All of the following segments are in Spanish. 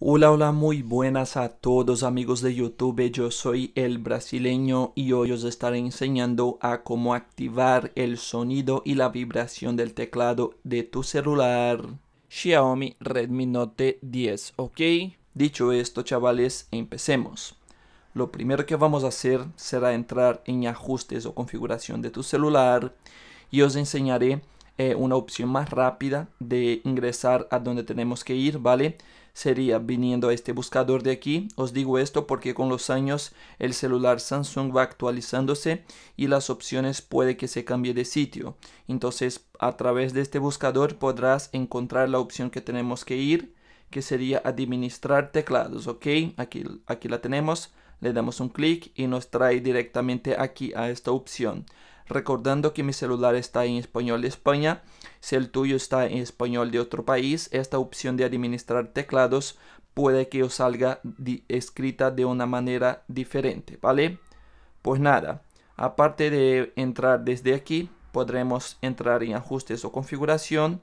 Hola, hola, muy buenas a todos amigos de YouTube, yo soy el brasileño y hoy os estaré enseñando a cómo activar el sonido y la vibración del teclado de tu celular Xiaomi Redmi Note 10, ¿ok? Dicho esto chavales, empecemos. Lo primero que vamos a hacer será entrar en ajustes o configuración de tu celular y os enseñaré eh, una opción más rápida de ingresar a donde tenemos que ir, ¿vale? Sería viniendo a este buscador de aquí. Os digo esto porque con los años el celular Samsung va actualizándose y las opciones puede que se cambie de sitio. Entonces a través de este buscador podrás encontrar la opción que tenemos que ir, que sería administrar teclados, ¿ok? Aquí, aquí la tenemos, le damos un clic y nos trae directamente aquí a esta opción. Recordando que mi celular está en español de España. Si el tuyo está en español de otro país, esta opción de administrar teclados puede que os salga escrita de una manera diferente, ¿vale? Pues nada, aparte de entrar desde aquí, podremos entrar en ajustes o configuración,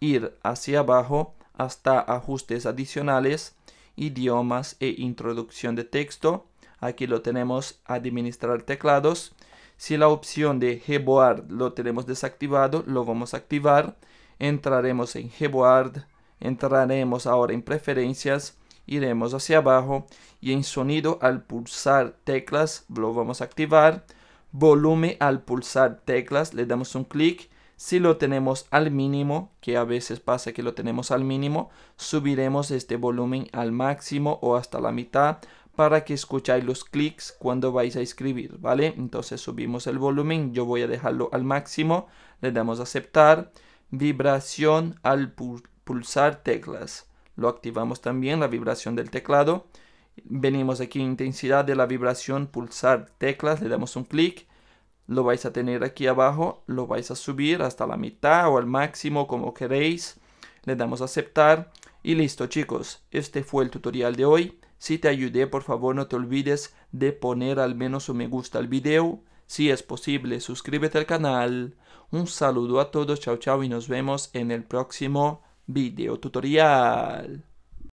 ir hacia abajo hasta ajustes adicionales, idiomas e introducción de texto. Aquí lo tenemos administrar teclados si la opción de Geboard lo tenemos desactivado, lo vamos a activar. Entraremos en Geboard, entraremos ahora en preferencias, iremos hacia abajo y en sonido al pulsar teclas lo vamos a activar. Volumen al pulsar teclas le damos un clic. Si lo tenemos al mínimo, que a veces pasa que lo tenemos al mínimo, subiremos este volumen al máximo o hasta la mitad para que escucháis los clics cuando vais a escribir, ¿vale? Entonces subimos el volumen, yo voy a dejarlo al máximo, le damos a aceptar, vibración al pulsar teclas, lo activamos también, la vibración del teclado, venimos aquí intensidad de la vibración pulsar teclas, le damos un clic, lo vais a tener aquí abajo, lo vais a subir hasta la mitad o al máximo como queréis, le damos a aceptar y listo chicos, este fue el tutorial de hoy. Si te ayudé, por favor no te olvides de poner al menos un me gusta al video. Si es posible, suscríbete al canal. Un saludo a todos, chao chao y nos vemos en el próximo video tutorial.